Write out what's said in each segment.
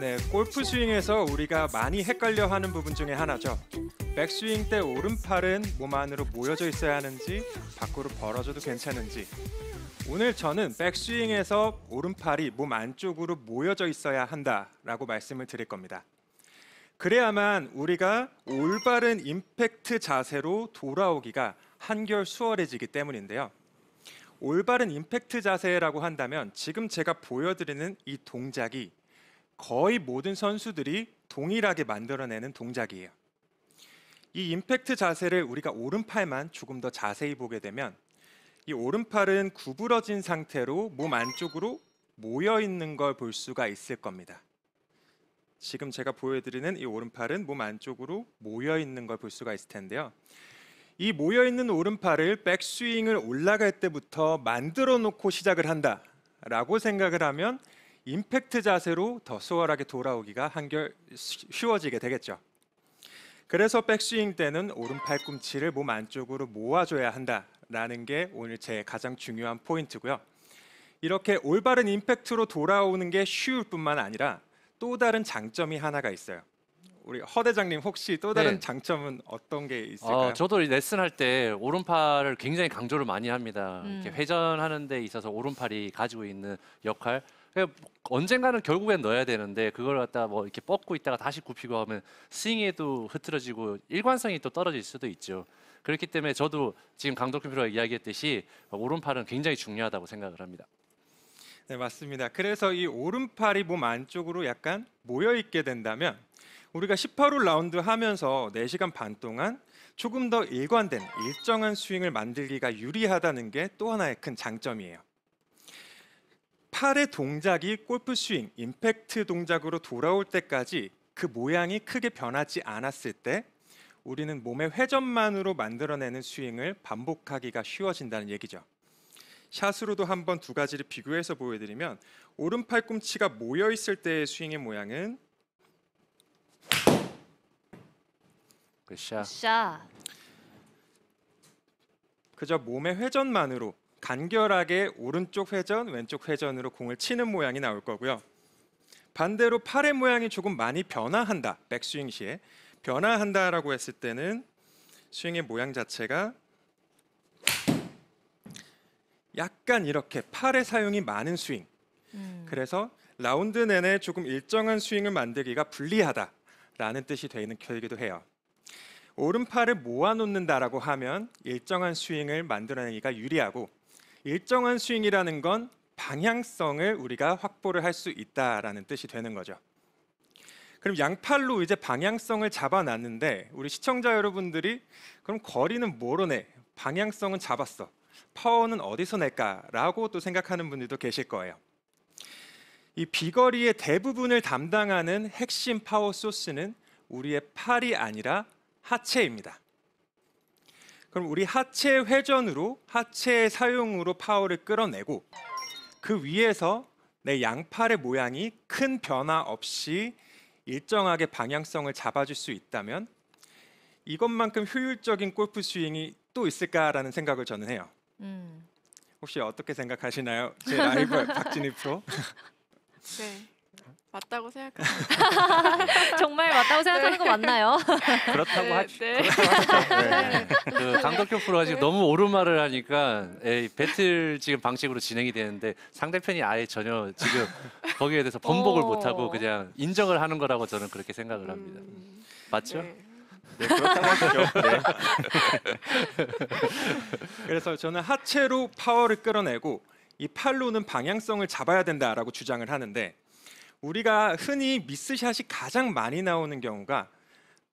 네, 골프 스윙에서 우리가 많이 헷갈려 하는 부분 중에 하나죠. 백스윙 때 오른팔은 몸 안으로 모여져 있어야 하는지 밖으로 벌어져도 괜찮은지 오늘 저는 백스윙에서 오른팔이 몸 안쪽으로 모여져 있어야 한다라고 말씀을 드릴 겁니다. 그래야만 우리가 올바른 임팩트 자세로 돌아오기가 한결 수월해지기 때문인데요. 올바른 임팩트 자세라고 한다면 지금 제가 보여드리는 이 동작이 거의 모든 선수들이 동일하게 만들어내는 동작이에요. 이 임팩트 자세를 우리가 오른팔만 조금 더 자세히 보게 되면 이 오른팔은 구부러진 상태로 몸 안쪽으로 모여 있는 걸 볼 수가 있을 겁니다. 지금 제가 보여드리는 이 오른팔은 몸 안쪽으로 모여 있는 걸 볼 수가 있을 텐데요. 이 모여 있는 오른팔을 백스윙을 올라갈 때부터 만들어 놓고 시작을 한다라고 생각을 하면 임팩트 자세로 더 수월하게 돌아오기가 한결 쉬워지게 되겠죠. 그래서 백스윙 때는 오른 팔꿈치를 몸 안쪽으로 모아줘야 한다라는 게 오늘 제 가장 중요한 포인트고요. 이렇게 올바른 임팩트로 돌아오는 게 쉬울 뿐만 아니라 또 다른 장점이 하나가 있어요. 우리 허 대장님 혹시 또 다른 네. 장점은 어떤 게 어, 있을까요? 어, 저도 레슨 할 때 오른팔을 굉장히 강조를 많이 합니다. 음. 이렇게 회전하는 데 있어서 오른팔이 가지고 있는 역할. 그러니까 언젠가는 결국엔 넣어야 되는데 그걸 갖다 뭐 이렇게 뻗고 있다가 다시 굽히고 하면 스윙에도 흐트러지고 일관성이 또 떨어질 수도 있죠. 그렇기 때문에 저도 지금 강덕균 프로가 이야기했듯이 오른팔은 굉장히 중요하다고 생각을 합니다. 네, 맞습니다. 그래서 이 오른팔이 몸 안쪽으로 약간 모여 있게 된다면 우리가 18홀 라운드 하면서 4시간 반 동안 조금 더 일관된 일정한 스윙을 만들기가 유리하다는 게 또 하나의 큰 장점이에요. 팔의 동작이 골프 스윙, 임팩트 동작으로 돌아올 때까지 그 모양이 크게 변하지 않았을 때 우리는 몸의 회전만으로 만들어내는 스윙을 반복하기가 쉬워진다는 얘기죠. 샷으로도 한번 두 가지를 비교해서 보여드리면 오른 팔꿈치가 모여 있을 때의 스윙의 모양은 그샷. 그저 몸의 회전만으로 간결하게 오른쪽 회전, 왼쪽 회전으로 공을 치는 모양이 나올 거고요. 반대로 팔의 모양이 조금 많이 변화한다. 백스윙 시에 변화한다라고 했을 때는 스윙의 모양 자체가 약간 이렇게 팔의 사용이 많은 스윙. 음. 그래서 라운드 내내 조금 일정한 스윙을 만들기가 불리하다라는 뜻이 되는 결기도 해요. 오른팔을 모아놓는다라고 하면 일정한 스윙을 만들어내기가 유리하고 일정한 스윙이라는 건 방향성을 우리가 확보를 할 수 있다라는 뜻이 되는 거죠. 그럼 양팔로 이제 방향성을 잡아놨는데 우리 시청자 여러분들이 그럼 거리는 뭐로 내? 방향성은 잡았어. 파워는 어디서 낼까라고 또 생각하는 분들도 계실 거예요. 이 비거리의 대부분을 담당하는 핵심 파워 소스는 우리의 팔이 아니라 하체입니다. 그럼 우리 하체 회전으로 하체 사용으로 파워를 끌어내고 그 위에서 내 양팔의 모양이 큰 변화 없이 일정하게 방향성을 잡아줄 수 있다면 이것만큼 효율적인 골프 스윙이 또 있을까라는 생각을 저는 해요. 음. 혹시 어떻게 생각하시나요? 제 라이벌 박진희 프로. 네. 맞다고 생각합니다. 정말 맞다고 생각하는 거 네. 맞나요? 그렇다고 네, 네. 하죠. 네. 그 네. 그 강덕현 프로가 지금 너무 옳은 말을 하니까 에이, 예, 배틀 지금 방식으로 진행이 되는데 상대편이 아예 전혀 지금 거기에 대해서 번복을 어. 못하고 그냥 인정을 하는 거라고 저는 그렇게 생각을 합니다. 음, 맞죠? 네. 네 그렇다고 하죠 네. 그래서 저는 하체로 파워를 끌어내고 이 팔로는 방향성을 잡아야 된다라고 주장을 하는데 우리가 흔히 미스샷이 가장 많이 나오는 경우가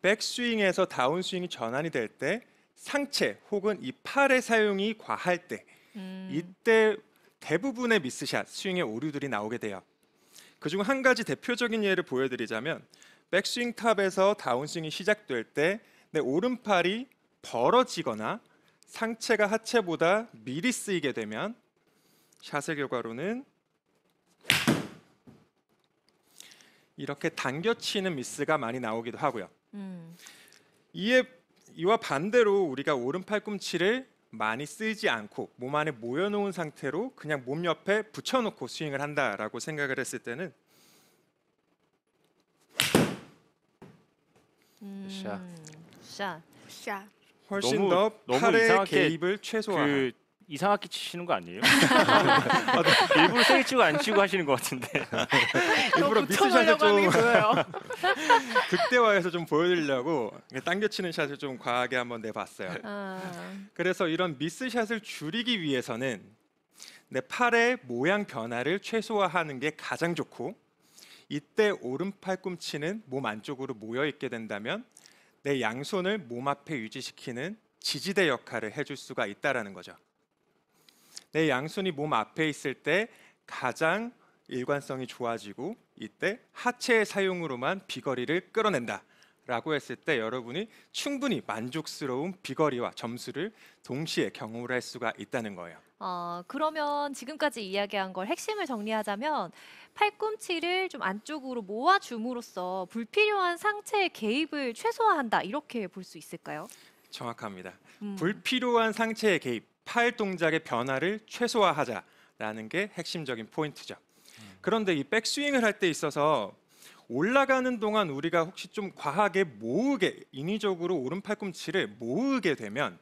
백스윙에서 다운스윙이 전환이 될 때 상체 혹은 이 팔의 사용이 과할 때 음. 이때 대부분의 미스샷 스윙의 오류들이 나오게 돼요. 그중 한 가지 대표적인 예를 보여드리자면 백스윙 탑에서 다운스윙이 시작될 때 내 오른팔이 벌어지거나 상체가 하체보다 미리 쓰이게 되면 샷의 결과로는 이렇게 당겨치는 미스가 많이 나오기도 하고요. 음. 이에 이와 반대로 우리가 오른 팔꿈치를 많이 쓰지 않고 몸 안에 모여놓은 상태로 그냥 몸 옆에 붙여놓고 스윙을 한다라고 생각을 했을 때는 음, 샷. 샷. 샷. 훨씬 너무, 더 팔의 이상 개입을 최소화한 그 이상하게 치시는 거 아니에요? 아, 네. 일부러 세게 치고 안 치고 하시는 것 같은데. 일부러 미스샷을 좀 극대화해서 좀 보여드리려고 당겨치는 샷을 좀 과하게 한번 내봤어요. 아. 그래서 이런 미스샷을 줄이기 위해서는 내 팔의 모양 변화를 최소화하는 게 가장 좋고 이때 오른팔 꿈치는 몸 안쪽으로 모여 있게 된다면 내 양손을 몸 앞에 유지시키는 지지대 역할을 해줄 수가 있다라는 거죠. 내 양손이 몸 앞에 있을 때 가장 일관성이 좋아지고 이때 하체 사용으로만 비거리를 끌어낸다. 라고 했을 때 여러분이 충분히 만족스러운 비거리와 점수를 동시에 경험할 을 수가 있다는 거예요. 어, 그러면 지금까지 이야기한 걸 핵심을 정리하자면 팔꿈치를 좀 안쪽으로 모아줌으로써 불필요한 상체의 개입을 최소화한다 이렇게 볼 수 있을까요? 정확합니다. 음. 불필요한 상체의 개입 팔 동작의 변화를 최소화하자라는 게 핵심적인 포인트죠. 그런데 이 백스윙을 할 때 있어서 올라가는 동안 우리가 혹시 좀 과하게 모으게 인위적으로 오른 팔꿈치를 모으게 되면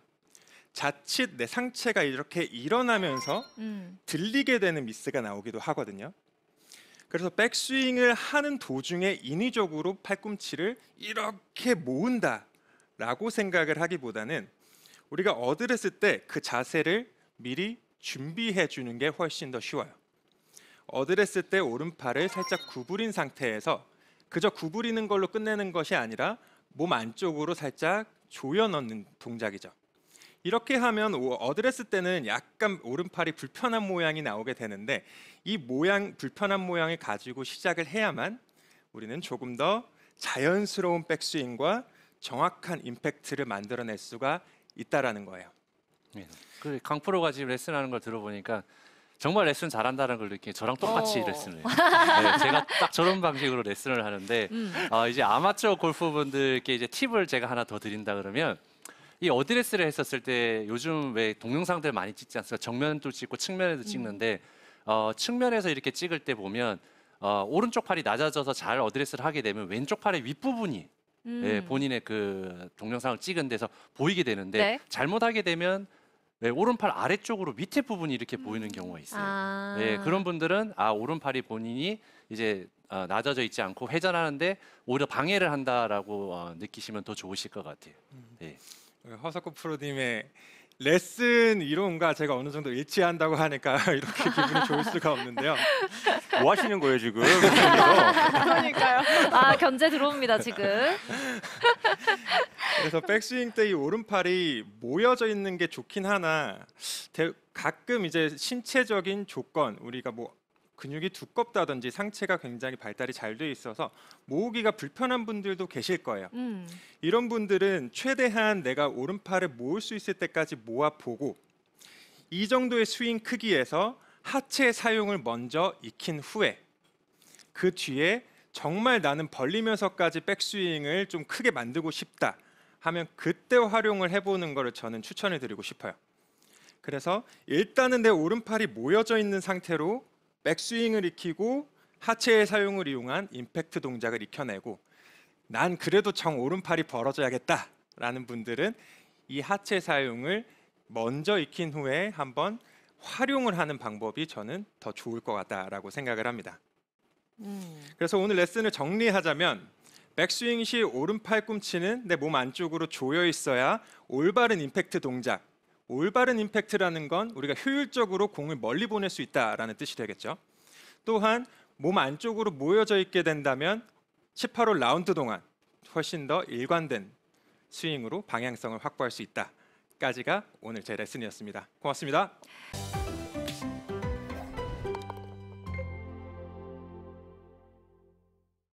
자칫 내 상체가 이렇게 일어나면서 음. 들리게 되는 미스가 나오기도 하거든요. 그래서 백스윙을 하는 도중에 인위적으로 팔꿈치를 이렇게 모은다라고 생각을 하기보다는 우리가 어드를 쓸때그 자세를 미리 준비해 주는 게 훨씬 더 쉬워요. 어드를 쓸때 오른팔을 살짝 구부린 상태에서 그저 구부리는 걸로 끝내는 것이 아니라 몸 안쪽으로 살짝 조여 넣는 동작이죠. 이렇게 하면 어드레스 때는 약간 오른팔이 불편한 모양이 나오게 되는데 이 모양 불편한 모양을 가지고 시작을 해야만 우리는 조금 더 자연스러운 백스윙과 정확한 임팩트를 만들어낼 수가 있다라는 거예요. 예. 그 강프로가 지금 레슨하는 걸 들어보니까 정말 레슨 잘한다는 걸 느끼. 저랑 똑같이 어. 레슨을. 네, 제가 딱 저런 방식으로 레슨을 하는데 음. 아, 이제 아마추어 골프분들께 이제 팁을 제가 하나 더 드린다 그러면 이 어드레스를 했었을 때 요즘 왜 동영상들 많이 찍지 않습니까? 정면도 찍고 측면에도 음. 찍는데 어, 측면에서 이렇게 찍을 때 보면 어, 오른쪽 팔이 낮아져서 잘 어드레스를 하게 되면 왼쪽 팔의 윗부분이 예, 음. 예, 본인의 그 동영상을 찍은 데서 보이게 되는데 네. 잘못하게 되면 네, 오른팔 아래쪽으로 밑에 부분이 이렇게 음. 보이는 경우가 있어요. 아. 예, 그런 분들은 아 오른팔이 본인이 이제 어, 낮아져 있지 않고 회전하는데 오히려 방해를 한다라고 어, 느끼시면 더 좋으실 것 같아요. 예. 허석구 프로님의 레슨 이론과 제가 어느 정도 일치한다고 하니까 이렇게 기분이 좋을 수가 없는데요. 뭐 하시는 거예요 지금? 그러니까요. 아 견제 들어옵니다 지금. 그래서 백스윙 때 이 오른팔이 모여져 있는 게 좋긴 하나 가끔 이제 신체적인 조건 우리가 뭐 근육이 두껍다든지 상체가 굉장히 발달이 잘 돼 있어서 모으기가 불편한 분들도 계실 거예요. 음. 이런 분들은 최대한 내가 오른팔을 모을 수 있을 때까지 모아 보고 이 정도의 스윙 크기에서 하체 사용을 먼저 익힌 후에 그 뒤에 정말 나는 벌리면서까지 백스윙을 좀 크게 만들고 싶다 하면 그때 활용을 해보는 것을 저는 추천해드리고 싶어요. 그래서 일단은 내 오른팔이 모여져 있는 상태로 백스윙을 익히고 하체의 사용을 이용한 임팩트 동작을 익혀내고 난 그래도 정 오른팔이 벌어져야겠다라는 분들은 이 하체 사용을 먼저 익힌 후에 한번 활용을 하는 방법이 저는 더 좋을 것 같다라고 생각을 합니다. 음. 그래서 오늘 레슨을 정리하자면 백스윙 시 오른팔 꿈치는 내 몸 안쪽으로 조여 있어야 올바른 임팩트 동작 올바른 임팩트라는 건 우리가 효율적으로 공을 멀리 보낼 수 있다라는 뜻이 되겠죠. 또한 몸 안쪽으로 모여져 있게 된다면 18홀 라운드 동안 훨씬 더 일관된 스윙으로 방향성을 확보할 수 있다까지가 오늘 제 레슨이었습니다. 고맙습니다.